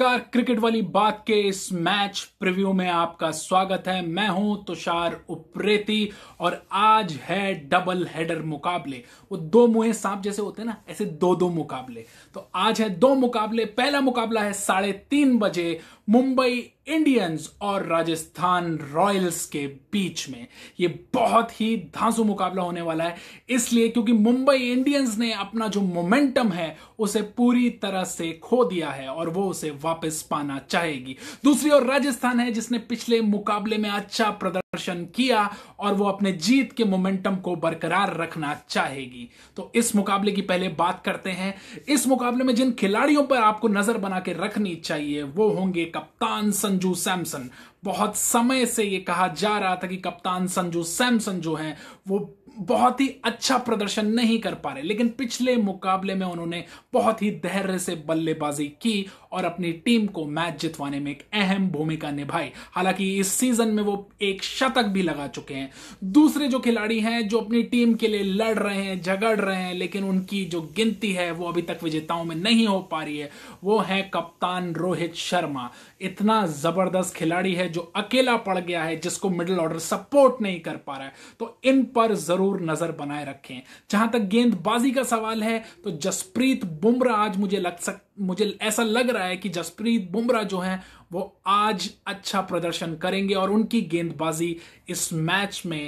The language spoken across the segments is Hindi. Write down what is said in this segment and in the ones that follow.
नमस्कार क्रिकेट वाली बात के इस मैच प्रीव्यू में आपका स्वागत है मैं हूं तुषार उप्रेती और आज है डबल हेडर मुकाबले वो दो मुहे सांप जैसे होते हैं ना ऐसे दो दो मुकाबले तो आज है दो मुकाबले पहला मुकाबला है साढ़े तीन बजे मुंबई इंडियंस और राजस्थान रॉयल्स के बीच में ये बहुत ही धांसू मुकाबला होने वाला है इसलिए क्योंकि मुंबई इंडियंस ने अपना जो मोमेंटम है उसे पूरी तरह से खो दिया है और वो उसे वापस पाना चाहेगी दूसरी ओर राजस्थान है जिसने पिछले मुकाबले में अच्छा प्रदर्शन प्रदर्शन किया और वो अपने जीत के मोमेंटम को बरकरार रखना चाहेगी तो इस मुकाबले की पहले बात करते हैं इस मुकाबले में जिन खिलाड़ियों पर आपको नजर बना के रखनी चाहिए वो होंगे कप्तान संजू सैमसन बहुत समय से ये कहा जा रहा था कि कप्तान संजू सैमसन जो हैं वो बहुत ही अच्छा प्रदर्शन नहीं कर पा रहे लेकिन पिछले मुकाबले में उन्होंने बहुत ही धैर्य से बल्लेबाजी की और अपनी टीम को मैच जितवाने में एक अहम भूमिका निभाई हालांकि इस सीजन में वो एक शतक भी लगा चुके हैं दूसरे जो खिलाड़ी हैं जो अपनी टीम के लिए लड़ रहे हैं झगड़ रहे हैं लेकिन उनकी जो गिनती है वो अभी तक विजेताओं में नहीं हो पा रही है वो है कप्तान रोहित शर्मा इतना जबरदस्त खिलाड़ी है जो अकेला पड़ गया है जिसको मिडिल ऑर्डर सपोर्ट नहीं कर पा रहा है तो इन पर जरूर जरूर नजर बनाए रखें जहां तक गेंदबाजी का सवाल है तो जसप्रीत बुमराह आज मुझे लग सक मुझे ऐसा लग रहा है कि जसप्रीत बुमराह जो है वो आज अच्छा प्रदर्शन करेंगे और उनकी गेंदबाजी इस मैच में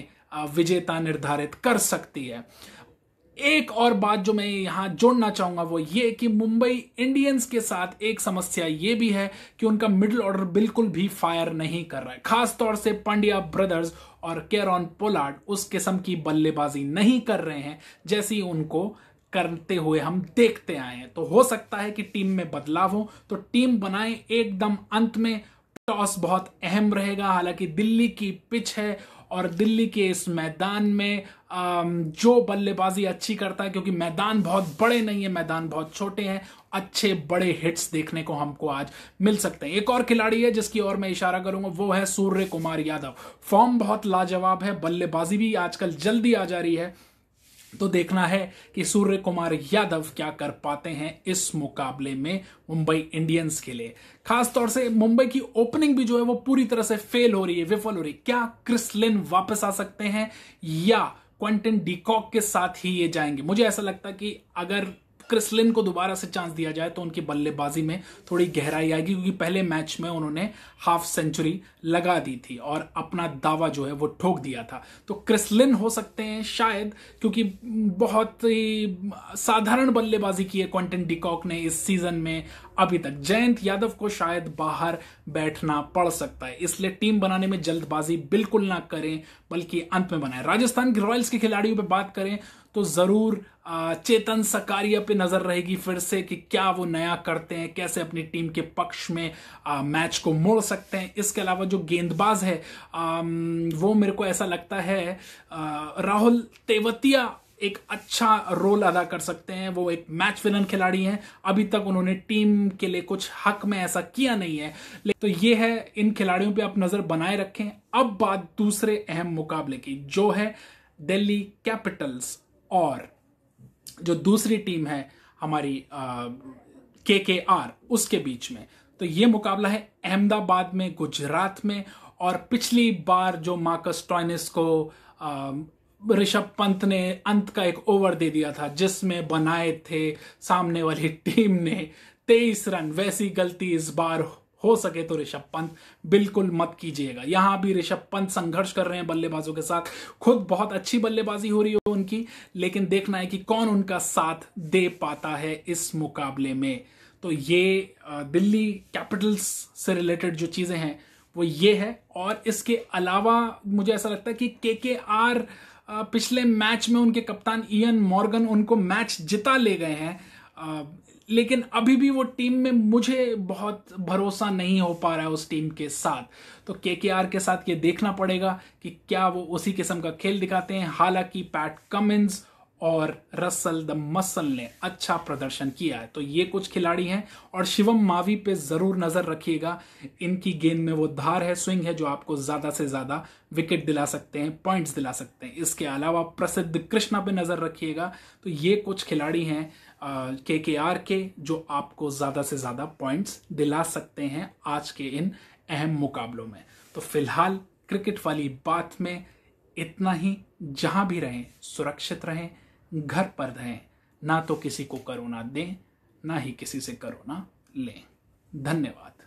विजेता निर्धारित कर सकती है एक और बात जो मैं यहां जोड़ना चाहूंगा वो ये कि मुंबई इंडियंस के साथ एक समस्या ये भी है कि उनका मिडिल ऑर्डर बिल्कुल भी फायर नहीं कर रहा है खासतौर से पांड्या ब्रदर्स और केरॉन पोलार्ड उस किस्म की बल्लेबाजी नहीं कर रहे हैं जैसी उनको करते हुए हम देखते आए हैं तो हो सकता है कि टीम में बदलाव हो तो टीम बनाए एकदम अंत में टॉस बहुत अहम रहेगा हालांकि दिल्ली की पिच है और दिल्ली के इस मैदान में जो बल्लेबाजी अच्छी करता है क्योंकि मैदान बहुत बड़े नहीं है मैदान बहुत छोटे हैं अच्छे बड़े हिट्स देखने को हमको आज मिल सकते हैं एक और खिलाड़ी है जिसकी ओर मैं इशारा करूंगा वो है सूर्य कुमार यादव फॉर्म बहुत लाजवाब है बल्लेबाजी भी आजकल जल्दी आ जा रही है तो देखना है कि सूर्य कुमार यादव क्या कर पाते हैं इस मुकाबले में मुंबई इंडियंस के लिए खास तौर से मुंबई की ओपनिंग भी जो है वो पूरी तरह से फेल हो रही है विफल हो रही है क्या क्रिसलिन वापस आ सकते हैं या क्वेंटन डीकॉक के साथ ही ये जाएंगे मुझे ऐसा लगता है कि अगर क्रिसलिन को दोबारा से चांस दिया जाए तो उनकी बल्लेबाजी में थोड़ी गहराई आएगी क्योंकि पहले मैच में उन्होंने हाफ सेंचुरी लगा दी थी और अपना दावा जो है वो ठोक दिया था तो क्रिसलिन हो सकते हैं शायद क्योंकि बहुत ही साधारण बल्लेबाजी की है क्वेंटन डिकॉक ने इस सीजन में अभी तक जयंत यादव को शायद बाहर बैठना पड़ सकता है इसलिए टीम बनाने में जल्दबाजी बिल्कुल ना करें बल्कि अंत में बनाएं राजस्थान की रॉयल्स के खिलाड़ियों पर बात करें तो ज़रूर चेतन सकारिया पे नज़र रहेगी फिर से कि क्या वो नया करते हैं कैसे अपनी टीम के पक्ष में आ, मैच को मोड़ सकते हैं इसके अलावा जो गेंदबाज है आ, वो मेरे को ऐसा लगता है आ, राहुल तेवतिया एक अच्छा रोल अदा कर सकते हैं वो एक मैच विलन खिलाड़ी हैं अभी तक उन्होंने टीम के लिए कुछ हक में ऐसा किया नहीं है तो ये है इन खिलाड़ियों पे आप नज़र बनाए रखें अब बात दूसरे अहम मुकाबले की जो है दिल्ली कैपिटल्स और जो दूसरी टीम है हमारी के के आर उसके बीच में तो ये मुकाबला है अहमदाबाद में गुजरात में और पिछली बार जो मार्कस टॉयनिस को ऋषभ पंत ने अंत का एक ओवर दे दिया था जिसमें बनाए थे सामने वाली टीम ने तेईस रन वैसी गलती इस बार हो सके तो ऋषभ पंत बिल्कुल मत कीजिएगा यहां भी ऋषभ पंत संघर्ष कर रहे हैं बल्लेबाजों के साथ खुद बहुत अच्छी बल्लेबाजी हो रही है उनकी लेकिन देखना है कि कौन उनका साथ दे पाता है इस मुकाबले में तो ये दिल्ली कैपिटल्स से रिलेटेड जो चीज़ें हैं वो ये है और इसके अलावा मुझे ऐसा लगता है कि के के आर पिछले मैच में उनके कप्तान इयन मॉर्गन उनको मैच जिता ले गए हैं लेकिन अभी भी वो टीम में मुझे बहुत भरोसा नहीं हो पा रहा है उस टीम के साथ तो के के आर के साथ ये देखना पड़ेगा कि क्या वो उसी किस्म का खेल दिखाते हैं हालांकि पैट कमिंस और रसल द मसल ने अच्छा प्रदर्शन किया है तो ये कुछ खिलाड़ी हैं और शिवम मावी पे ज़रूर नज़र रखिएगा इनकी गेंद में वो धार है स्विंग है जो आपको ज़्यादा से ज़्यादा विकेट दिला सकते हैं पॉइंट्स दिला सकते हैं इसके अलावा प्रसिद्ध कृष्णा पे नज़र रखिएगा तो ये कुछ खिलाड़ी हैं के के आर के जो आपको ज़्यादा से ज़्यादा पॉइंट्स दिला सकते हैं आज के इन अहम मुकाबलों में तो फिलहाल क्रिकेट वाली बात में इतना ही जहां भी रहें सुरक्षित रहें घर पर रहें ना तो किसी को करोना दें ना ही किसी से करोना लें धन्यवाद